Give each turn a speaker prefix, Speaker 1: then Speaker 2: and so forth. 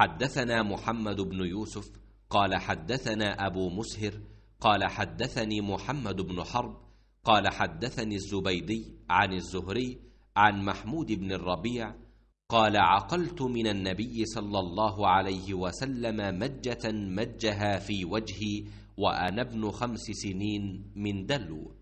Speaker 1: حدثنا محمد بن يوسف قال حدثنا أبو مسهر قال حدثني محمد بن حرب قال حدثني الزبيدي عن الزهري عن محمود بن الربيع قال عقلت من النبي صلى الله عليه وسلم مجة مجها في وجهي وأنا ابن خمس سنين من دلو